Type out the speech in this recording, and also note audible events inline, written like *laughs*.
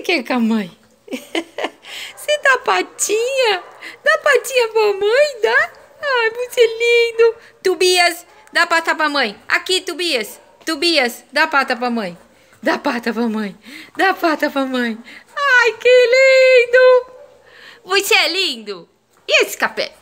você quer é com a mãe? *laughs* Você dá patinha? Dá patinha pra mãe, dá? Ai, você é lindo. Tubias, dá pata pra mãe. Aqui, Tubias. Tubias, dá pata pra mãe. Dá pata pra mãe. Dá pata pra mãe. Ai, que lindo. Você é lindo. E esse capé?